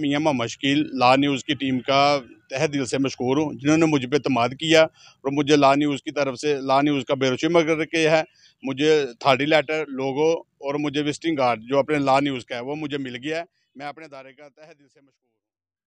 मियाँ मशकील ला न्यूज़ की टीम का तह दिल से मशहूर हूँ जिन्होंने मुझ पर अतमाद किया और मुझे ला न्यूज़ की तरफ से ला न्यूज़ का मगर करके है मुझे थर्डी लेटर लोगो और मुझे विजटिंग कार्ड जो अपने ला न्यूज़ का है वो मुझे मिल गया है मैं अपने अदारे का तह दिल से मशहूर